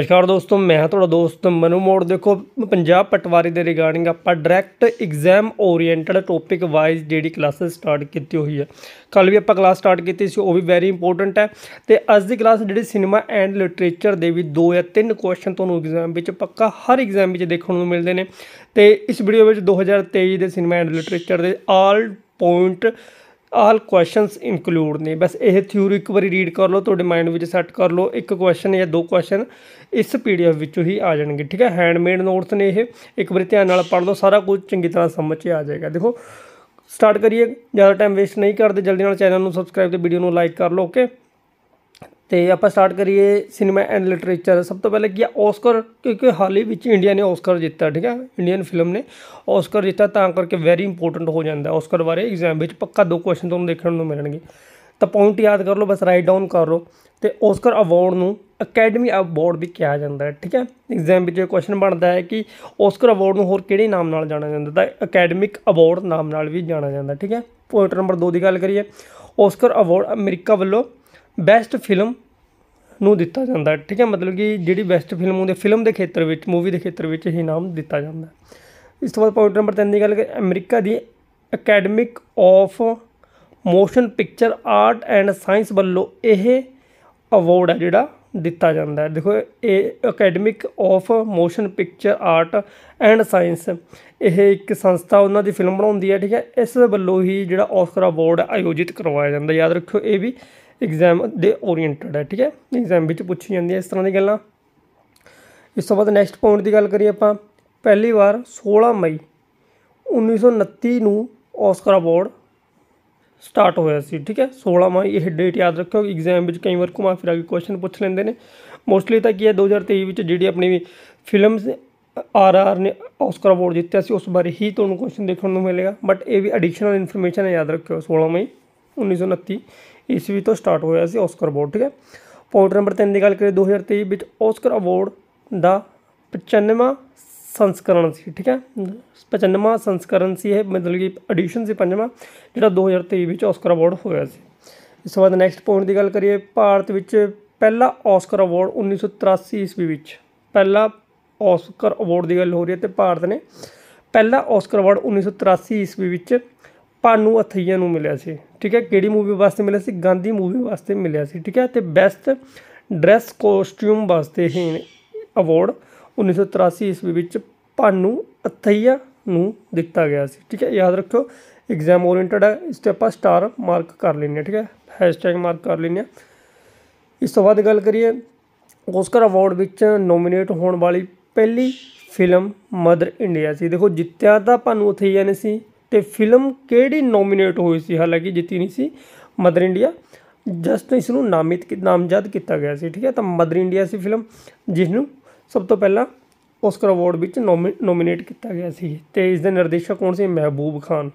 ਨਮਸਕਾਰ ਦੋਸਤੋ ਮੈਂ ਤੁਹਾਡਾ ਦੋਸਤ ਮਨੂ ਮੋੜ ਦੇਖੋ ਪੰਜਾਬ ਪਟਵਾਰੀ ਦੇ ਰਿਗਾਰਡਿੰਗ ਆਪਾਂ direct exam oriented topic wise ਜਿਹੜੀ ਕਲਾਸਸ ਸਟਾਰਟ ਕੀਤੀ ਹੋਈ ਹੈ ਕੱਲ ਵੀ ਆਪਾਂ ਕਲਾਸ ਸਟਾਰਟ ਕੀਤੀ ਸੀ ਉਹ ਵੀ ਵੈਰੀ ਇੰਪੋਰਟੈਂਟ ਹੈ ਤੇ ਅੱਜ ਦੀ ਕਲਾਸ ਜਿਹੜੀ ਸਿਨੇਮਾ ਐਂਡ ਲਿਟਰੇਚਰ ਦੇ ਵੀ ਦੋ ਜਾਂ ਤਿੰਨ ਕੁਐਸਚਨ ਤੁਹਾਨੂੰ ਐਗਜ਼ਾਮ ਵਿੱਚ ਪੱਕਾ ਹਰ ਐਗਜ਼ਾਮ ਵਿੱਚ ਦੇਖਣ ਨੂੰ ਮਿਲਦੇ ਨੇ ਤੇ ਇਸ ਵੀਡੀਓ ਵਿੱਚ 2023 ਦੇ ਸਿਨੇਮਾ ਐਂਡ ਲਿਟਰੇਚਰ ਦੇ all point all questions include ਨੇ ਬਸ ਇਹ ਥਿਊਰੀ ਇੱਕ ਵਾਰੀ ਰੀਡ ਕਰ ਲਓ ਤੁਹਾਡੇ ਮਾਈਂਡ ਵਿੱਚ ਸੈੱਟ ਕਰ ਲਓ ਇੱਕ ਕੁਐਸਚਨ ਜਾਂ ਦੋ ਕੁਐਸਚਨ ਇਸ ਪੀਡੀਐਫ ਵਿੱਚੋਂ ਹੀ ਆ ਜਾਣਗੇ ਠੀਕ ਹੈ ਹੈਂਡਮੇਡ ਨੋਟਸ ਨੇ ਇਹ ਇੱਕ ਵਾਰੀ ਧਿਆਨ ਨਾਲ ਪੜ੍ਹ ਲਓ ਸਾਰਾ ਕੁਝ ਚੰਗੀ ਤਰ੍ਹਾਂ ਸਮਝ ਆ ਜਾਏਗਾ ਦੇਖੋ ਸਟਾਰਟ ਕਰੀਏ ਜ਼ਿਆਦਾ ਟਾਈਮ ਵੇਸਟ ਨਹੀਂ ਕਰਦੇ ਜਲਦੀ ਨਾਲ ਚੈਨਲ ਨੂੰ ਸਬਸਕ੍ਰਾਈਬ ਤੇ ਵੀਡੀਓ ਨੂੰ ਲਾਈਕ ਕਰ ਲਓ ਓਕੇ ਤੇ ਆਪਾਂ ਸਟਾਰਟ ਕਰੀਏ ਸਿਨੇਮਾ ਐਂਡ ਲਿਟਰੇਚਰ ਸਭ ਤੋਂ ਪਹਿਲੇ ਕੀ ਆ ਓਸਕਰ ਕਿਉਂਕਿ ਹਾਲ ਹੀ ਵਿੱਚ ਇੰਡੀਆ ਨੇ ਓਸਕਰ ਜਿੱਤਾ ਠੀਕ ਹੈ ਇੰਡੀਅਨ ਫਿਲਮ ਨੇ ਓਸਕਰ ਜਿੱਤਾ ਤਾਂ ਕਰਕੇ ਵੈਰੀ ਇੰਪੋਰਟੈਂਟ ਹੋ ਜਾਂਦਾ ਓਸਕਰ ਬਾਰੇ ਐਗਜ਼ਾਮ ਵਿੱਚ ਪੱਕਾ ਦੋ ਕੁਐਸਚਨ ਤੁਹਾਨੂੰ ਦੇਖਣ ਨੂੰ ਮਿਲਣਗੇ ਤਾਂ ਪੁਆਇੰਟ ਯਾਦ ਕਰ ਲਓ ਬਸ ਰਾਈਟ ਡਾਊਨ ਕਰ ਲਓ ਤੇ ਓਸਕਰ ਅਵਾਰਡ ਨੂੰ ਅਕੈਡਮੀ ਅਵਾਰਡ ਵੀ ਕਿਹਾ ਜਾਂਦਾ ਹੈ ਠੀਕ ਹੈ ਐਗਜ਼ਾਮ ਵਿੱਚ ਇਹ ਕੁਐਸਚਨ ਬਣਦਾ ਹੈ ਕਿ ਓਸਕਰ ਅਵਾਰਡ ਨੂੰ ਹੋਰ ਕਿਹੜੇ ਨਾਮ ਨਾਲ ਜਾਣਿਆ ਜਾਂਦਾ ਤਾਂ ਅਕੈਡਮਿਕ ਅਵਾਰਡ ਨਾਮ ਨਾਲ ਵੀ ਜਾਣਿਆ ਜਾਂਦਾ ਠੀਕ ਹੈ ਪੁਆਇੰਟ ਨੰਬਰ 2 ਦੀ ਗੱਲ ਕਰੀਏ ਓਸਕਰ ਅਵਾਰਡ ਅਮਰੀਕਾ ਵੱਲੋਂ ਬੈਸਟ ਫਿਲਮ ਨੂੰ ਦਿੱਤਾ ਜਾਂਦਾ ਠੀਕ ਹੈ ਮਤਲਬ ਕਿ ਜਿਹੜੀ ਬੈਸਟ ਫਿਲਮ ਹੁੰਦੀ ਫਿਲਮ ਦੇ ਖੇਤਰ ਵਿੱਚ ਮੂਵੀ ਦੇ ਖੇਤਰ ਵਿੱਚ ਇਹ ਨਾਮ ਦਿੱਤਾ ਜਾਂਦਾ ਇਸ ਤੋਂ ਬਾਅਦ ਪੁਆਇੰਟ ਨੰਬਰ 3 ਦੀ ਗੱਲ ਕਿ ਅਮਰੀਕਾ ਦੀ academic of motion picture art and science ਵੱਲੋਂ ਇਹ ਅਵਾਰਡ ਹੈ ਜਿਹੜਾ ਦਿੱਤਾ ਜਾਂਦਾ ਹੈ ਦੇਖੋ ਇਹ academic of motion picture art and science ਇਹ ਇੱਕ ਸੰਸਥਾ ਉਹਨਾਂ ਦੀ ਫਿਲਮ ਬਣਾਉਂਦੀ ਹੈ ਠੀਕ ਹੈ ਇਸ ਵੱਲੋਂ ਹੀ ਜਿਹੜਾ ਆਸਕਰ ਅਵਾਰਡ ਆਯੋਜਿਤ ਕਰਵਾਇਆ ਜਾਂਦਾ ਯਾਦ ਰੱਖਿਓ ਇਹ ਵੀ ਐਗਜ਼ਾਮ ਦੇ ਓਰੀਐਂਟਡ ਹੈ ਠੀਕ ਹੈ ਐਗਜ਼ਾਮ ਵਿੱਚ ਪੁੱਛੀ ਜਾਂਦੀ ਹੈ ਇਸ ਤਰ੍ਹਾਂ ਦੀ ਗੱਲਾਂ ਇਸ ਤੋਂ ਬਾਅਦ ਨੈਕਸਟ ਪੁਆਇੰਟ ਦੀ ਗੱਲ ਕਰੀਏ ਆਪਾਂ ਪਹਿਲੀ ਵਾਰ 16 ਮਈ 1929 ਨੂੰ ਆਸਕਰ ਅਵਾਰਡ ਸਟਾਰਟ ਹੋਇਆ ਸੀ ਠੀਕ ਹੈ 16 ਮਈ ਇਹ ਡੇਟ ਯਾਦ ਰੱਖਿਓ ਐਗਜ਼ਾਮ ਵਿੱਚ ਕਈ ਵਾਰ ਘੁਮਾ ਫਿਰਾ ਕੇ ਕੁਐਸਚਨ ਪੁੱਛ ਲੈਂਦੇ ਨੇ ਮੋਸਟਲੀ ਤਾਂ ਕੀ ਹੈ 2023 ਵਿੱਚ ਜਿਹੜੀ ਆਪਣੀ ਫਿਲਮਸ ਆਰ ਆਰ ਨੇ ਆਸਕਰ ਅਵਾਰਡ ਜਿੱਤਿਆ ਸੀ ਉਸ ਬਾਰੇ ਹੀ ਤੁਹਾਨੂੰ ਕੁਐਸਚਨ ਦੇਖਣ ਨੂੰ ਮਿਲੇਗਾ ਬਟ ਇਹ ਵੀ ਐਡੀਸ਼ਨਲ ਇਨਫੋਰਮੇਸ਼ਨ ਹੈ ਯਾਦ ਰੱਖਿਓ 16 ਮਈ 1929 ਈਸਵੀ ਤੋਂ ਸਟਾਰਟ ਹੋਇਆ ਸੀ ਔਸਕਰ ਅਵਾਰਡ ਠੀਕ ਹੈ ਪੁਆਇੰਟ ਨੰਬਰ 3 ਦੀ ਗੱਲ ਕਰੀਏ 2023 ਵਿੱਚ ਔਸਕਰ ਅਵਾਰਡ ਦਾ 95ਵਾਂ ਸੰਸਕਰਣ ਸੀ ਠੀਕ ਹੈ 95ਵਾਂ ਸੰਸਕਰਣ ਸੀ ਇਹ ਮਤਲਬ ਕਿ ਐਡੀਸ਼ਨ ਸੀ ਪੰਜਵਾਂ ਜਿਹੜਾ 2023 ਵਿੱਚ ਔਸਕਰ ਅਵਾਰਡ ਹੋਇਆ ਸੀ ਇਸ ਤੋਂ ਬਾਅਦ ਨੈਕਸਟ ਪੁਆਇੰਟ ਦੀ ਗੱਲ ਕਰੀਏ ਭਾਰਤ ਵਿੱਚ ਪਹਿਲਾ ਔਸਕਰ ਅਵਾਰਡ 1983 ਈਸਵੀ ਵਿੱਚ ਪਹਿਲਾ ਔਸਕਰ ਅਵਾਰਡ ਦੀ ਗੱਲ ਹੋ ਰਹੀ ਹੈ ਤੇ ਭਾਰਤ ਨੇ ਪਹਿਲਾ ਔਸਕਰ ਅਵਾਰਡ 1983 ਈਸਵੀ ਵਿੱਚ ਪਾਨੂ ਅਥਈਆ ਨੂੰ ਮਿਲਿਆ ਸੀ ਠੀਕ ਹੈ ਕਿਹੜੀ ਮੂਵੀ ਵਾਸਤੇ ਮਿਲਿਆ ਸੀ ਗਾਂਧੀ ਮੂਵੀ ਵਾਸਤੇ ਮਿਲਿਆ ਸੀ ਠੀਕ ਹੈ ਤੇ ਬੈਸਟ ਡਰੈਸ ਕੋਸਟਿਊਮ ਵਾਸਤੇ ਹੀ ਅਵਾਰਡ 1983 ਇਸ ਵਿੱਚ ਭਾਨੂ ਅਥਈਆ ਨੂੰ ਦਿੱਤਾ ਗਿਆ ਸੀ ਠੀਕ ਹੈ ਯਾਦ ਰੱਖਿਓ ਐਗਜ਼ਾਮ ਓਰੀਐਂਟਡ ਹੈ ਇਸ ਤੇ ਆਪਾਂ ਸਟਾਰ ਮਾਰਕ ਕਰ ਲੈਣੇ ਠੀਕ ਹੈ ਹੈਸ਼ਟੈਗ ਮਾਰਕ ਕਰ ਲੈਣੇ ਇਸ ਤੋਂ ਬਾਅਦ ਗੱਲ ਕਰੀਏ ਓਸਕਰ ਅਵਾਰਡ ਵਿੱਚ ਨੋਮੀਨੇਟ ਹੋਣ ਵਾਲੀ ਪਹਿਲੀ ਫਿਲਮ ਮਦਰ ਇੰਡੀਆ ਸੀ ਦੇਖੋ ਜਿੱਤਿਆ ਤਾਂ ਭਾਨੂ ਅਥਈਆ ਨੇ ਸੀ ਤੇ ਫਿਲਮ ਕਿਹੜੀ ਨੋਮੀਨੇਟ ਹੋਈ ਸੀ ਹਾਲਾਂਕਿ ਜਿੱਤੀ ਨਹੀਂ ਸੀ ਮਦਰ ਇੰਡੀਆ ਜਸਟ ਇਸ ਨੂੰ ਨਾਮਿਤ ਨਾਮਜ਼ਦ ਕੀਤਾ ਗਿਆ ਸੀ ਠੀਕ ਹੈ ਤਾਂ ਮਦਰ ਇੰਡੀਆ ਸੀ ਫਿਲਮ ਜਿਸ ਨੂੰ ਸਭ ਤੋਂ ਪਹਿਲਾਂ ਓਸਕਰ ਅਵਾਰਡ ਵਿੱਚ ਨੋਮੀਨੇਟ ਕੀਤਾ ਗਿਆ ਸੀ ਤੇ ਇਸ ਦੇ ਨਿਰਦੇਸ਼ਕ ਕੌਣ ਸੀ ਮਹਿਬੂਬ ਖਾਨ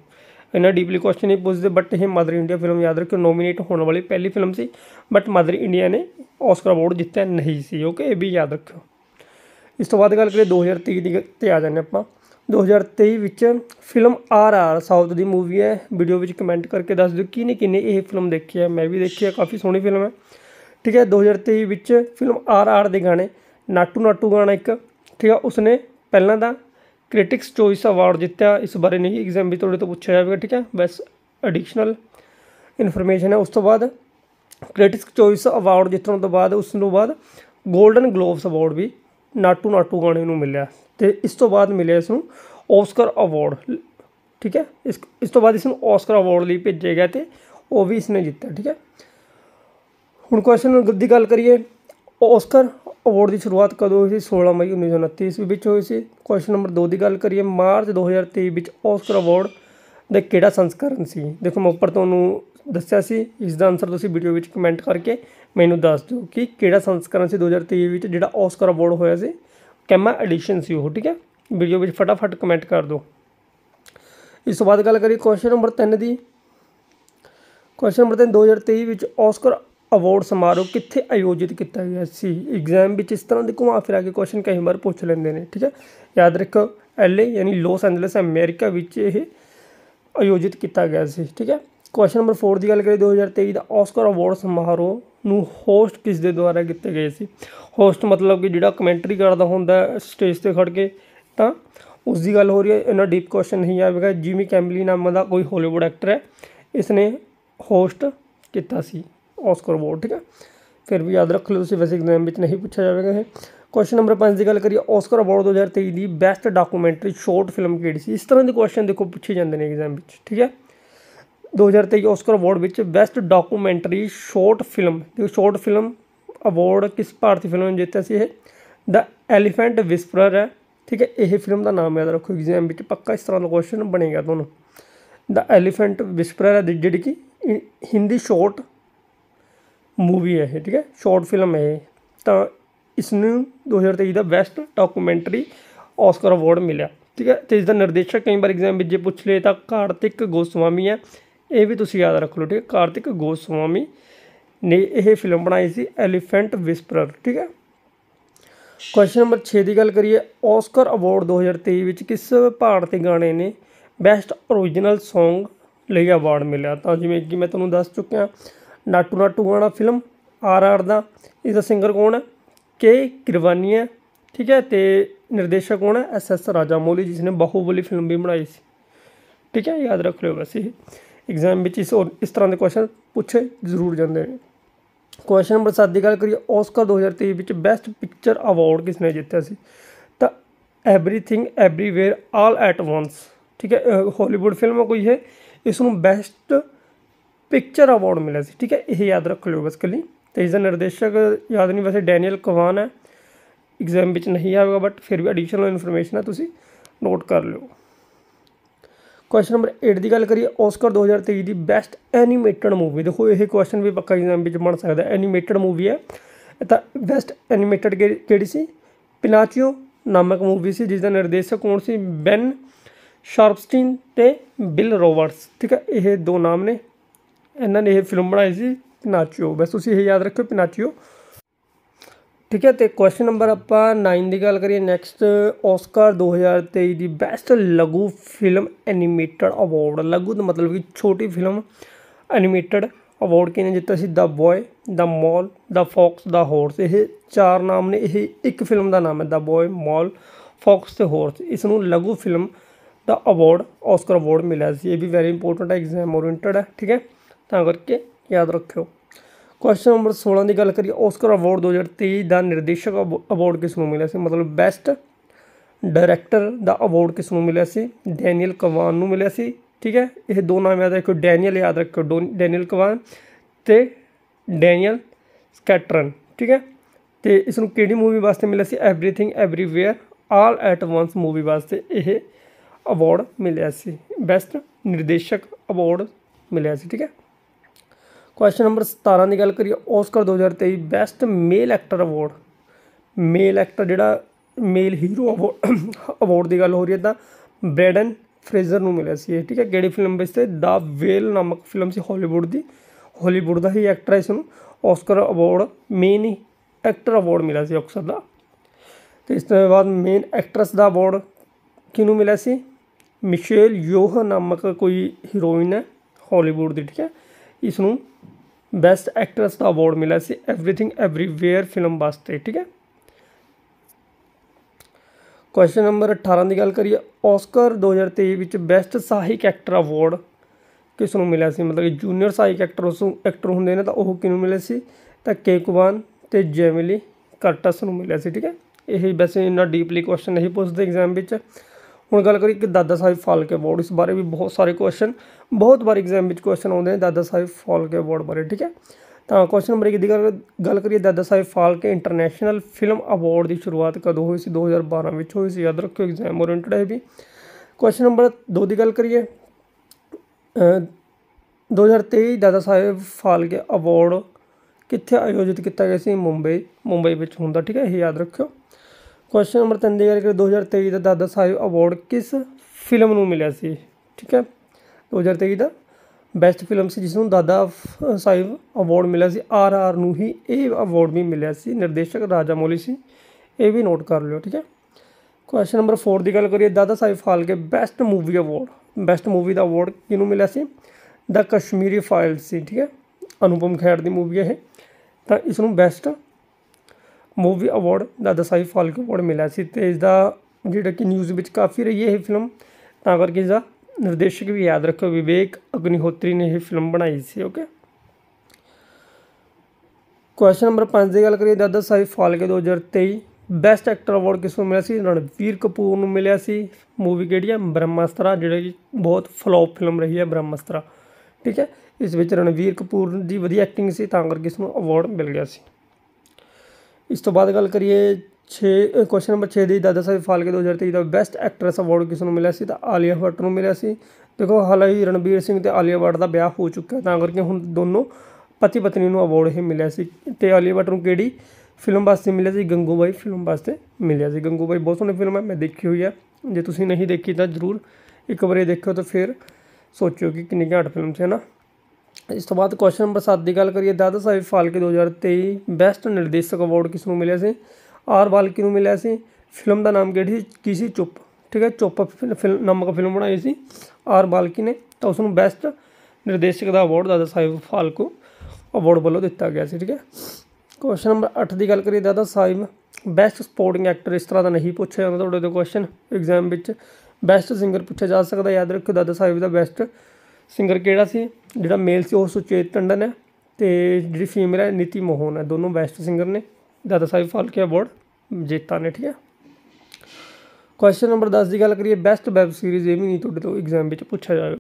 ਇਹਨਾਂ ਡੀਪਲੀ ਕੁਐਸਚਨ ਨਹੀਂ ਪੁੱਛਦੇ ਬਟ ਇਹ ਮਦਰ ਇੰਡੀਆ ਫਿਲਮ ਯਾਦ ਰੱਖਿਓ ਨੋਮੀਨੇਟ ਹੋਣ ਵਾਲੀ ਪਹਿਲੀ ਫਿਲਮ ਸੀ ਬਟ ਮਦਰ ਇੰਡੀਆ ਨੇ ਓਸਕਰ ਅਵਾਰਡ ਜਿੱਤਿਆ ਨਹੀਂ ਸੀ ਓਕੇ ਇਹ ਵੀ ਯਾਦ ਰੱਖਿਓ ਇਸ ਤੋਂ ਬਾਅਦ ਗੱਲ ਕਰੀਏ 2030 ਦੀ ਤੇ ਆ ਜਾਂਦੇ ਆਪਾਂ 2023 ਵਿੱਚ ਫਿਲਮ ਆਰ ਆਰ ਸਾਊਥ ਦੀ ਮੂਵੀ ਹੈ ਵੀਡੀਓ ਵਿੱਚ ਕਮੈਂਟ ਕਰਕੇ ਦੱਸ ਦਿਓ ਕਿਨੇ ਕਿਨੇ ਇਹ ਫਿਲਮ ਦੇਖੀ ਹੈ ਮੈਂ ਵੀ ਦੇਖੀ ਹੈ ਕਾਫੀ ਸੋਹਣੀ ਫਿਲਮ ਹੈ ਠੀਕ ਹੈ 2023 ਵਿੱਚ ਫਿਲਮ ਆਰ ਆਰ ਦੇ ਗਾਣੇ ਨਾਟੂ ਨਾਟੂ ਗਾਣਾ ਇੱਕ ਠੀਕ ਹੈ ਉਸਨੇ ਪਹਿਲਾਂ ਦਾ ਕ੍ਰਿਟਿਕਸ ਚੋਇਸ ਅਵਾਰਡ ਜਿੱਤਿਆ ਇਸ ਬਾਰੇ ਨਹੀਂ ਐਗਜ਼ਾਮ ਵੀ ਤੁਹਾਡੇ ਤੋਂ ਪੁੱਛਿਆ ਜਾਵੇਗਾ ਠੀਕ ਹੈ ਬਸ ਐਡੀਸ਼ਨਲ ਇਨਫੋਰਮੇਸ਼ਨ ਹੈ ਉਸ ਤੋਂ ਬਾਅਦ ਕ੍ਰਿਟਿਕਸ ਚੋਇਸ ਅਵਾਰਡ ਜਿੱਤਣ ਤੋਂ ਬਾਅਦ ਉਸ ਤੋਂ ਬਾਅਦ 골ਡਨ ਗਲੋਬਸ ਅਵਾਰਡ ਵੀ ਨਾਟੂ ਨਾਟੂ ਗਾਣੇ ਨੂੰ ਮਿਲਿਆ ਤੇ ਇਸ ਤੋਂ ਬਾਅਦ ਮਿਲਿਆ ਇਸ ਨੂੰ ਆਸਕਰ ਅਵਾਰਡ ਠੀਕ ਹੈ ਇਸ ਇਸ ਤੋਂ ਬਾਅਦ ਇਸ ਨੂੰ ਆਸਕਰ ਅਵਾਰਡ ਲਈ ਭੇਜਿਆ ਗਿਆ ਤੇ ਉਹ ਵੀ ਇਸ ਨੇ ਜਿੱਤਿਆ ਠੀਕ ਹੈ ਹੁਣ ਕੁਐਸਚਨ ਦੀ ਗੱਲ ਕਰੀਏ ਆਸਕਰ ਅਵਾਰਡ ਦੀ ਸ਼ੁਰੂਆਤ ਕਦੋਂ ਹੋਈ ਸੀ 16 ਮਈ 1929 ਵਿੱਚ ਹੋਈ ਸੀ ਕੁਐਸਚਨ ਨੰਬਰ 2 ਦੀ ਗੱਲ ਕਰੀਏ ਮਾਰਚ 2023 ਵਿੱਚ ਆਸਕਰ ਅਵਾਰਡ ਦਾ ਕਿਹੜਾ ਸੰਸਕਰਨ ਸੀ ਦੇਖੋ ਮੈਂ ਉੱਪਰ ਤੁਹਾਨੂੰ ਦੱਸਿਆ ਸੀ ਇਸ ਦਾ ਆਨਸਰ ਤੁਸੀਂ ਵੀਡੀਓ ਵਿੱਚ ਕਮੈਂਟ ਕਰਕੇ ਮੈਨੂੰ ਦੱਸ ਦਿਓ ਕਿ ਕਿਹੜਾ ਸੰਸਕਰਨ ਸੀ 2023 ਵਿੱਚ ਜਿਹੜਾ ਆਸਕਰ ਅਵਾਰਡ ਹੋਇਆ ਸੀ ਕੈਮਾ ਐਡੀਸ਼ਨ ਸੀ ਉਹ ਠੀਕ ਹੈ ਵੀਡੀਓ ਵਿੱਚ ਫਟਾਫਟ ਕਮੈਂਟ ਕਰ ਦਿਓ ਇਸ ਤੋਂ ਬਾਅਦ ਗੱਲ ਕਰੀ ਕੁਐਸਚਨ ਨੰਬਰ 3 ਦੀ ਕੁਐਸਚਨ ਨੰਬਰ 3 2023 ਵਿੱਚ ਆਸਕਰ ਅਵਾਰਡ ਸਮਾਰੋਹ ਕਿੱਥੇ ਆਯੋਜਿਤ ਕੀਤਾ ਗਿਆ ਸੀ ਐਗਜ਼ਾਮ ਵਿੱਚ ਇਸ ਤਰ੍ਹਾਂ ਦੇ ਘੁਮਾ ਫਿਰਾ ਕੇ ਕੁਐਸਚਨ ਕਈ ਵਾਰ ਪੁੱਛ ਲੈਂਦੇ ਨੇ ਠੀਕ ਹੈ ਯਾਦ ਰੱਖੋ ਐਲਏ ਯਾਨੀ ਲਾਸ ਐਂਜਲਸ ਅਮਰੀਕਾ ਵਿੱਚ ਇਹ ਆਯੋਜਿਤ ਕੀਤਾ ਗਿਆ ਸੀ ਠੀਕ ਹੈ ਕੁਐਸਚਨ ਨੰਬਰ 4 ਦੀ ਗੱਲ ਕਰੀਏ 2023 ਦਾ ਆਸਕਰ ਅਵਾਰਡ ਸਮਾਰੋਹ ਨੂੰ ਹੋਸਟ ਕਿਸ ਦੇ ਦੁਆਰਾ ਕੀਤੇ ਗਏ ਸੀ ਹੋਸਟ ਮਤਲਬ ਕਿ ਜਿਹੜਾ ਕਮੈਂਟਰੀ ਕਰਦਾ ਹੁੰਦਾ ਸਟੇਜ ਤੇ ਖੜ ਕੇ ਤਾਂ ਉਸ ਦੀ ਗੱਲ ਹੋ ਰਹੀ ਹੈ ਇਹਨਾਂ ਡੀਪ ਕੁਐਸਚਨ ਨਹੀਂ ਆਵੇਗਾ ਜਿਮੀ ਕੈਂਬਲੀ ਨਾਮ ਦਾ ਕੋਈ ਹਾਲੀਵੁੱਡ ਐਕਟਰ ਹੈ ਇਸ ਨੇ ਹੋਸਟ ਕੀਤਾ ਸੀ ਆਸਕਰ ਅਵਾਰਡ ਠੀਕ ਹੈ ਫਿਰ ਵੀ ਯਾਦ ਰੱਖ ਲਓ ਤੁਸੀਂ ਵੈਸੇ ਐਗਜ਼ਾਮ ਵਿੱਚ ਨਹੀਂ ਪੁੱਛਿਆ ਜਾਵੇਗਾ ਇਹ ਕੁਐਸਚਨ ਨੰਬਰ 5 ਦੀ ਗੱਲ ਕਰੀਏ ਆਸਕਰ ਅਵਾਰਡ 2023 ਦੀ ਬੈਸਟ ਡਾਕੂਮੈਂਟਰੀ ਸ਼ਾਰਟ ਫਿਲਮ ਕਿਹੜੀ ਸੀ ਇਸ ਤਰ੍ਹਾਂ ਦੇ ਕੁਐਸਚਨ ਦੇਖੋ ਪੁੱਛੇ ਜਾਂਦੇ ਨੇ ਐਗਜ਼ਾਮ ਵਿੱਚ ਠੀਕ ਹੈ 2023 ਆਸਕਰ ਅਵਾਰਡ ਵਿੱਚ ਬੈਸਟ ਡਾਕੂਮੈਂਟਰੀ ਸ਼ਾਰਟ ਫਿਲਮ ਤੇ ਸ਼ਾਰਟ ਫਿਲਮ ਅਵਾਰਡ ਕਿਸ ਭਾਰਤੀ ਫਿਲਮ ਨੇ ਜਿੱਤਿਆ ਸੀ ਇਹ ਦਾ ਐਲੀਫੈਂਟ ਵਿਸਪਰਰ ਹੈ ਠੀਕ ਹੈ ਇਹ ਫਿਲਮ ਦਾ ਨਾਮ ਯਾਦ ਰੱਖੋ ਐਗਜ਼ਾਮ ਵਿੱਚ ਪੱਕਾ ਇਸ ਤਰ੍ਹਾਂ ਦਾ ਕੁਐਸਚਨ ਬਣੇਗਾ ਤੁਹਾਨੂੰ ਦਾ ਐਲੀਫੈਂਟ ਵਿਸਪਰਰ ਹੈ ਜਿਹੜੀ ਕਿ ਹਿੰਦੀ ਸ਼ਾਰਟ ਮੂਵੀ ਹੈ ਇਹ ਠੀਕ ਹੈ ਸ਼ਾਰਟ ਫਿਲਮ ਹੈ ਤਾਂ ਇਸ ਨੂੰ 2023 ਦਾ ਬੈਸਟ ਡਾਕੂਮੈਂਟਰੀ ਆਸਕਰ ਅਵਾਰਡ ਮਿਲਿਆ ਠੀਕ ਹੈ ਤੇ ਇਸ ਦਾ ਨਿਰਦੇਸ਼ਕ ਕਈ ਵਾਰ ਐਗਜ਼ਾਮ ਵਿੱਚ ਜੇ ਪੁੱਛ ਲੇ ਤਾਂ ਕਾਰਤਿਕ ਗੋਸਵਾਮੀ ਹੈ ਇਹ ਵੀ ਤੁਸੀਂ ਯਾਦ ਰੱਖ ਲਓ ਠੀਕ ਹੈ ਕਾਰਤਿਕ ਗੋਸਵਾਮੀ ਨੇ ਇਹ ਫਿਲਮ ਬਣਾਈ ਸੀ ਐਲੀਫੈਂਟ ਵਿਸਪਰਰ ਠੀਕ ਹੈ ਕੁਐਸਚਨ ਨੰਬਰ 6 ਦੀ ਗੱਲ ਕਰੀਏ ਆਸਕਰ ਅਵਾਰਡ 2023 ਵਿੱਚ ਕਿਸ ਭਾਰਤੀ ਗਾਣੇ ਨੇ ਬੈਸਟ origignal Song ਲਈ ਅਵਾਰਡ ਮਿਲਿਆ ਤਾਂ ਜਿਵੇਂ ਕਿ ਮੈਂ ਤੁਹਾਨੂੰ ਦੱਸ ਚੁੱਕਿਆ ਨਾਟੂ ਨਾਟੂ ਗਾਣਾ ਫਿਲਮ ਆਰ ਆਰ ਦਾ ਇਸ ਦਾ ਸਿੰਗਰ ਕੌਣ ਹੈ ਕੇ ਕਿਰਵਾਨੀਆ ਠੀਕ ਹੈ ਤੇ ਨਿਰਦੇਸ਼ਕ ਕੌਣ ਹੈ ਐਸ ਐਸ ਮੋਲੀ ਜਿਸ ਨੇ ਬਾਹੂਬਲੀ ਫਿਲਮ ਵੀ ਬਣਾਈ ਸੀ ਠੀਕ ਹੈ ਯਾਦ ਰੱਖ ਲਿਓ ਵੈਸੇ ਐਗਜ਼ਾਮ ਵਿੱਚ ਇਸ ਇਸ ਤਰ੍ਹਾਂ ਦੇ ਕੁਐਸਚਨ ਪੁੱਛੇ ਜ਼ਰੂਰ ਜਾਂਦੇ ਨੇ ਕੁਐਸਚਨ ਨੰਬਰ 7 ਦੀ ਗੱਲ ਕਰੀਏ ਆਸਕਰ 2023 ਵਿੱਚ ਬੈਸਟ ਪਿਕਚਰ ਅਵਾਰਡ ਕਿਸ ਨੇ ਜਿੱਤਿਆ ਸੀ ਤਾਂ everything everywhere all at once ਠੀਕ ਹੈ ਹਾਲੀਵੁੱਡ ਫਿਲਮ ਕੋਈ ਹੈ ਇਸ ਨੂੰ ਬੈਸਟ ਪਿਕਚਰ ਅਵਾਰਡ ਮਿਲਿਆ ਸੀ ਠੀਕ ਹੈ ਇਹ ਯਾਦ ਰੱਖ ਲਿਓ ਬਸ ਕਲੀ ਤੇ ਇਸ ਦਾ ਨਿਰਦੇਸ਼ਕ ਯਾਦ ਨਹੀਂ ਵੈਸੇ ਡੈਨੀਅਲ ਕਵਾਨ ਹੈ ਐਗਜ਼ਾਮ ਵਿੱਚ ਨਹੀਂ ਆਵੇਗਾ ਬਟ ਫਿਰ ਵੀ ਐਡੀਸ਼ਨਲ ਇਨਫੋਰਮੇਸ਼ਨ ਹੈ ਤੁਸੀਂ ਨੋਟ ਕਰ ਲਿਓ ਕੁਐਸਚਨ ਨੰਬਰ 8 ਦੀ ਗੱਲ ਕਰੀਏ ਆਸਕਰ 2023 ਦੀ ਬੈਸਟ ਐਨੀਮੇਟਡ ਮੂਵੀ ਦੇਖੋ ਇਹ ਕੁਐਸਚਨ ਵੀ ਪੱਕਾ ਇਗਜ਼ਾਮ ਵਿੱਚ ਬਣ ਸਕਦਾ ਐਨੀਮੇਟਡ ਮੂਵੀ ਹੈ ਤਾਂ ਬੈਸਟ ਐਨੀਮੇਟਡ ਕਿਹੜੀ ਸੀ ਪਿਨਾਚੀਓ ਨਾਮਕ ਮੂਵੀ ਸੀ ਜਿਸ ਦਾ ਨਿਰਦੇਸ਼ਕ ਕੌਣ ਸੀ ਬੈਨ ਸ਼ਾਰਪਸਟਿਨ ਤੇ ਬਿਲ ਰੋਵਰਸ ਠੀਕ ਹੈ ਇਹ ਦੋ ਨਾਮ ਨੇ ਇਹਨਾਂ ਨੇ ਇਹ ਫਿਲਮ ਬਣਾਈ ਸੀ ਪਿਨਾਚੀਓ ਬਸ ਤੁਸੀਂ ਇਹ ਯਾਦ ਰੱਖਿਓ ਪਿਨਾਚੀਓ ਠੀਕ ਹੈ ਤੇ ਕੁਐਸਚਨ ਨੰਬਰ ਆਪਾਂ 9 ਦੀ ਗੱਲ ਕਰੀਏ ਨੈਕਸਟ ਔਸਕਾਰ 2023 ਦੀ ਬੈਸਟ ਲਘੂ ਫਿਲਮ ਐਨੀਮੇਟਡ ਅਵਾਰਡ ਲਘੂ ਦਾ ਮਤਲਬ ਕਿ ਛੋਟੀ ਫਿਲਮ ਐਨੀਮੇਟਡ ਅਵਾਰਡ ਕਿਹਨੇ ਜਿੱਤਿਆ ਸੀ the boy the mole the fox the horse ਇਹ ਚਾਰ ਨਾਮ ਨੇ ਇਹ ਇੱਕ ਫਿਲਮ ਦਾ ਨਾਮ ਹੈ ਦਾ ਬॉय ਮੌਲ ਫੌਕਸ ਤੇ ਹੌਰਸ ਇਸ ਨੂੰ ਲਘੂ ਫਿਲਮ ਦਾ ਅਵਾਰਡ ਔਸਕਰ ਅਵਾਰਡ ਮਿਲਿਆ ਸੀ ਇਹ ਵੀ ਵੈਰੀ ਇੰਪੋਰਟੈਂਟ ਹੈ ਐਗਜ਼ਾਮ ਓਰੀਐਂਟਡ ਹੈ ਠੀਕ ਹੈ ਤਾਂ ਕਰਕੇ ਯਾਦ ਰੱਖਿਓ ਕੁਐਸਚਨ ਨੰਬਰ 16 ਦੀ ਗੱਲ ਕਰੀਏ ਓਸਕਰ ਅਵਾਰਡ 2023 ਦਾ ਨਿਰਦੇਸ਼ਕ ਅਵਾਰਡ ਕਿਸ ਨੂੰ ਮਿਲਿਆ ਸੀ ਮਤਲਬ ਬੈਸਟ ਡਾਇਰੈਕਟਰ ਦਾ ਅਵਾਰਡ ਕਿਸ ਨੂੰ ਮਿਲਿਆ ਸੀ ਡੈਨੀਅਲ ਕਵਾਨ ਨੂੰ ਮਿਲਿਆ ਸੀ ਠੀਕ ਹੈ ਇਹ ਦੋ ਨਾਮ ਯਾਦ ਰੱਖੋ ਡੈਨੀਅਲ ਯਾਦ ਰੱਖੋ ਡੈਨੀਅਲ ਕਵਾਨ ਤੇ ਡੈਨੀਅਲ ਸਕੈਟਰਨ ਠੀਕ ਹੈ ਤੇ ਇਸ ਨੂੰ ਕਿਹੜੀ ਮੂਵੀ ਵਾਸਤੇ ਮਿਲਿਆ ਸੀ everything everywhere all at once movie ਵਾਸਤੇ ਇਹ ਅਵਾਰਡ ਮਿਲਿਆ ਸੀ ਬੈਸਟ ਨਿਰਦੇਸ਼ਕ ਅਵਾਰਡ ਮਿਲਿਆ ਸੀ ਠੀਕ ਹੈ ਕੁਐਸਚਨ ਨੰਬਰ 17 ਦੀ ਗੱਲ ਕਰੀਏ Oscar 2023 best male actor award male actor ਜਿਹੜਾ ਮੇਲ ਹੀਰੋ ਅਵਾਰਡ ਦੀ ਗੱਲ ਹੋ ਰਹੀ ਹੈ ਤਾਂ ਬ੍ਰੈਡਨ ਫਰੇਜ਼ਰ ਨੂੰ ਮਿਲਿਆ ਸੀ ਠੀਕ ਹੈ ਕਿਹੜੀ ਫਿਲਮ ਵਿੱਚ ਤੇ ਦਾ ਵੇਲ ਨਾਮਕ ਫਿਲਮ ਸੀ ਹਾਲੀਵੁੱਡ ਦੀ ਹਾਲੀਵੁੱਡ ਦਾ ਹੀ ਐਕਟਰ ਇਸ ਨੂੰ Oscar award main actor award ਮਿਲਿਆ ਸੀ ਆਸਕਰ ਦਾ ਤੇ ਇਸ ਤੋਂ ਬਾਅਦ ਮੇਨ ਐਕਟਰਸ ਦਾ ਅਵਾਰਡ ਕਿਹਨੂੰ ਮਿਲਿਆ ਸੀ ਮਿਸ਼ੇਲ ਯੋਹ ਨਾਮਕ ਕੋਈ ਹੀਰੋਇਨ ਹੈ ਹਾਲੀਵੁੱਡ ਦੀ ਠੀਕ ਹੈ ਇਸ ਨੂੰ ਬੈਸਟ ਐਕਟਰਸ ਦਾ ਅਵਾਰਡ ਮਿਲਿਆ ਸੀ एवरीथिंग एवरीवेयर ਫਿਲਮ ਵਾਸਤੇ ਠੀਕ ਹੈ ਕੁਐਸਚਨ ਨੰਬਰ 18 ਦੀ ਗੱਲ ਕਰੀਏ ਆਸਕਰ 2023 ਵਿੱਚ ਬੈਸਟ ਸਹਾਇਕ ਐਕਟਰ ਅਵਾਰਡ ਕਿਸ ਨੂੰ ਮਿਲਿਆ ਸੀ ਮਤਲਬ ਕਿ ਜੂਨੀਅਰ ਸਹਾਇਕ ਐਕਟਰ ਉਸ ਐਕਟਰ ਹੁੰਦੇ ਨੇ ਤਾਂ ਉਹ ਕਿਹਨੂੰ ਮਿਲੇ ਸੀ ਤਾਂ ਕੇਕਵਾਨ ਤੇ ਜੈਮਿਲੀ ਕਰਟਸ ਨੂੰ ਮਿਲਿਆ ਸੀ ਠੀਕ ਹੈ ਇਹ ਵੈਸੇ ਇੰਨਾ ਡੀਪਲੀ ਕੁਐਸਚਨ ਨਹੀਂ ਪੁੱਛਦੇ ਐਗਜ਼ਾਮ ਵਿੱਚ ਹੁਣ ਗੱਲ ਕਰੀ ਕਿ ਦਾਦਾ ਸਾਹਿਬ ਫਾਲਕੇ ਅਵਾਰਡ ਇਸ ਬਾਰੇ ਵੀ ਬਹੁਤ ਸਾਰੇ ਕੁਐਸਚਨ ਬਹੁਤ ਵਾਰ ਐਗਜ਼ਾਮ ਵਿੱਚ ਕੁਐਸਚਨ ਆਉਂਦੇ ਨੇ ਦਾਦਾ ਸਾਹਿਬ ਫਾਲਕੇ ਅਵਾਰਡ ਬਾਰੇ ਠੀਕ ਹੈ ਤਾਂ ਕੁਐਸਚਨ ਨੰਬਰ 1 ਦੀ ਗੱਲ ਕਰੀਏ Dada Saheb Phalke international film award ਦੀ ਸ਼ੁਰੂਆਤ ਕਦੋਂ ਹੋਈ ਸੀ 2012 ਵਿੱਚ ਹੋਈ ਸੀ ਯਾਦ ਰੱਖਿਓ ਐਗਜ਼ਾਮ ਓਰੀਐਂਟਡ ਹੈ ਵੀ ਕੁਐਸਚਨ ਨੰਬਰ 2 ਦੀ ਗੱਲ ਕਰੀਏ 2023 ਦਾਦਾ ਸਾਹਿਬ ਫਾਲਕੇ ਅਵਾਰਡ ਕਿੱਥੇ ਆਯੋਜਿਤ ਕੀਤਾ ਗਿਆ ਸੀ ਮੁੰਬਈ ਮੁੰਬਈ ਵਿੱਚ ਹੁੰਦਾ ਠੀਕ ਹੈ ਇਹ ਯਾਦ ਰੱਖਿਓ ਕੁਐਸਚਨ ਨੰਬਰ 3 ਦੀ ਗੱਲ ਕਰੀਏ 2023 ਦਾ ਦਾਦਾ ਸਾਹਿਬ ਅਵਾਰਡ ਕਿਸ ਫਿਲਮ ਨੂੰ ਮਿਲਿਆ ਸੀ ਠੀਕ ਹੈ 2023 ਦਾ ਬੈਸਟ ਫਿਲਮ ਸੀ ਜਿਸ ਨੂੰ ਦਾਦਾ ਸਾਹਿਬ ਅਵਾਰਡ ਮਿਲਿਆ ਸੀ ਆਰ ਆਰ ਨੂੰ ਹੀ ਇਹ ਅਵਾਰਡ ਵੀ ਮਿਲਿਆ ਸੀ ਨਿਰਦੇਸ਼ਕ ਰਾਜਾ ਮੌਲੀ ਸੀ ਇਹ ਵੀ ਨੋਟ ਕਰ ਲਿਓ ਠੀਕ ਹੈ ਕੁਐਸਚਨ ਨੰਬਰ 4 ਦੀ ਗੱਲ ਕਰੀਏ Dada Saheb Phalke best movie award best movie ਦਾ ਅਵਾਰਡ ਕਿਹਨੂੰ ਮਿਲਿਆ ਸੀ ਦਾ ਕਸ਼ਮੀਰੀ ਫਾਈਲ ਸੀ ਠੀਕ ਹੈ ਅਨੁਪਮ ਖੈਰ ਦੀ ਮੂਵੀ ਹੈ ਇਹ ਤਾਂ ਇਸ ਨੂੰ ਬੈਸਟ ਮੂਵੀ ਅਵਾਰਡ ਦਾ ਦਸਾਈ ਫਾਲਕ ਅਵਾਰਡ ਮਿਲਿਆ ਸੀ ਤੇ ਇਸ ਦਾ ਜਿਹੜਾ ਕਿ ਨਿਊਜ਼ ਵਿੱਚ ਕਾਫੀ ਰਹੀ ਹੈ ਇਹ ਫਿਲਮ ਤਾਂ ਕਰਕੇ ਇਸ ਨਿਰਦੇਸ਼ਕ ਵੀ ਯਾਦ ਰੱਖੋ ਵਿਵੇਕ ਅਗਨੀਹੋਤਰੀ ਨੇ ਇਹ ਫਿਲਮ ਬਣਾਈ ਸੀ ਓਕੇ ਕੁਐਸਚਨ ਨੰਬਰ 5 ਦੀ ਗੱਲ ਕਰੀਏ Dada Saheb Phalke 2023 best actor award ਕਿਸ ਨੂੰ ਮਿਲਿਆ ਸੀ ਰਣਵੀਰ ਕਪੂਰ ਨੂੰ ਮਿਲਿਆ ਸੀ ਮੂਵੀ ਕਿਹੜੀ ਹੈ ਬ੍ਰਹਮਾਸਤਰਾ ਜਿਹੜੀ ਕਿ ਬਹੁਤ ਫਲॉप ਫਿਲਮ ਰਹੀ ਹੈ ਬ੍ਰਹਮਾਸਤਰਾ ਠੀਕ ਹੈ ਇਸ ਵਿੱਚ ਰਣਵੀਰ ਕਪੂਰ ਦੀ ਵਧੀਆ ਐਕਟਿੰਗ ਸੀ ਤਾਂ ਕਰਕੇ ਇਸ ਨੂੰ ਅਵਾਰਡ ਮਿਲ ਗਿਆ ਸੀ ਇਸ ਤੋਂ ਬਾਅਦ ਗੱਲ ਕਰੀਏ 6 ਕੁਐਸਚਨ ਨੰਬਰ 6 ਦੀ ਦਾਦਾ ਸਾਹਿਬ ਫਾਲਕੇ 2023 ਦਾ ਬੈਸਟ ਐਕਟਰੈਸ ਅਵਾਰਡ ਕਿਸ ਨੂੰ ਮਿਲਿਆ ਸੀ ਤਾਂ ਆਲੀਆ ਭੱਟ ਨੂੰ ਮਿਲਿਆ ਸੀ ਦੇਖੋ ਹਾਲਾਂਕਿ ਰਣਬੀਰ ਸਿੰਘ ਤੇ ਆਲੀਆ ਭੱਟ ਦਾ ਵਿਆਹ ਹੋ ਚੁੱਕਾ ਤਾਂ ਕਰਕੇ ਹੁਣ ਦੋਨੋਂ ਪਤੀ ਪਤਨੀ ਨੂੰ ਅਵਾਰਡ ਇਹ ਮਿਲਿਆ ਸੀ ਤੇ ਆਲੀਆ ਭੱਟ ਨੂੰ ਕਿਹੜੀ ਫਿਲਮ ਵਾਸਤੇ ਮਿਲਿਆ ਸੀ ਗੰਗੂਬਾਈ ਫਿਲਮ ਵਾਸਤੇ ਮਿਲਿਆ ਸੀ ਗੰਗੂਬਾਈ ਬਹੁਤ ਸੋਹਣੀ ਫਿਲਮ ਹੈ ਮੈਂ ਦੇਖੀ ਹੋਈ ਹੈ ਜੇ ਤੁਸੀਂ ਨਹੀਂ ਦੇਖੀ ਤਾਂ ਜ਼ਰੂਰ ਇੱਕ ਵਾਰੀ ਦੇਖੋ ਤਾਂ ਫਿਰ ਸੋਚਿਓ ਕਿ ਕਿੰਨੀ ਘਾਟ ਫਿਲਮ ਸੀ ਹੈ ਨਾ ਇਸ ਤੋਂ ਬਾਅਦ ਕੁਐਸਚਨ ਨੰਬਰ 7 ਦੀ ਗੱਲ ਕਰੀਏ ਦਾਦਾ ਸਾਹਿਬ ਫਾਲਕੇ 2023 ਬੈਸਟ ਨਿਰਦੇਸ਼ਕ ਅਵਾਰਡ ਕਿਸ ਨੂੰ ਮਿਲਿਆ ਸੀ ਆਰ ਬਾਲਕੀ ਨੂੰ ਮਿਲਿਆ ਸੀ ਫਿਲਮ ਦਾ ਨਾਮ ਕਿਹੜੀ ਸੀ ਕੀ ਸੀ ਚੁੱਪ ਠੀਕ ਹੈ ਚੁੱਪ ਫਿਲਮ ਨਾਮਕ ਫਿਲਮ ਬਣਾਈ ਸੀ ਆਰ ਬਾਲਕੀ ਨੇ ਤਾਂ ਉਸ ਨੂੰ ਬੈਸਟ ਨਿਰਦੇਸ਼ਕ ਦਾ ਅਵਾਰਡ ਦਾਦਾ ਸਾਹਿਬ ਫਾਲਕੋ ਅਵਾਰਡ ਵੱਲੋਂ ਦਿੱਤਾ ਗਿਆ ਸੀ ਠੀਕ ਹੈ ਕੁਐਸਚਨ ਨੰਬਰ 8 ਦੀ ਗੱਲ ਕਰੀਏ ਦਾਦਾ ਸਾਹਿਬ ਬੈਸਟ ਸਪੋਰਟਿੰਗ ਐਕਟਰ ਇਸ ਤਰ੍ਹਾਂ ਦਾ ਨਹੀਂ ਪੁੱਛਿਆ ਜਾਂਦਾ ਤੁਹਾਡੇ ਤੋਂ ਕੁਐਸਚਨ ਐਗਜ਼ਾਮ ਵਿੱਚ ਬੈਸਟ ਸਿੰਗਰ ਪੁੱਛਿਆ ਜਾ ਸਕਦਾ ਯਾਦ ਰੱਖਿਓ ਦਾਦਾ ਸਾਹਿਬ ਦਾ ਬੈਸਟ ਸਿੰਗਰ ਕਿਹੜਾ ਸੀ ਜਿਹੜਾ ਮੇਲ ਸੀ ਉਹ ਸੁਚੇਤ ਟੰਡਨ ਹੈ ਤੇ ਜਿਹੜੀ ਫੀਮੇਲ ਹੈ ਨੀਤੀ ਮੋਹਨ ਹੈ ਦੋਨੋਂ ਬੈਸਟ ਸਿੰਗਰ ਨੇ ਦਾਦਾ ਸਾਹਿਬ ਫਾਲਕੇ ਅਵਾਰਡ ਜੇਤਾ ਨੇ ਠੀਕ ਹੈ ਕੁਐਸਚਨ ਨੰਬਰ 10 ਦੀ ਗੱਲ ਕਰੀਏ ਬੈਸਟ ਵੈਬ ਸੀਰੀਜ਼ ਇਹ ਵੀ ਨਹੀਂ ਤੁਹਾਡੇ ਤੋਂ ਐਗਜ਼ਾਮ ਵਿੱਚ ਪੁੱਛਿਆ ਜਾਏਗਾ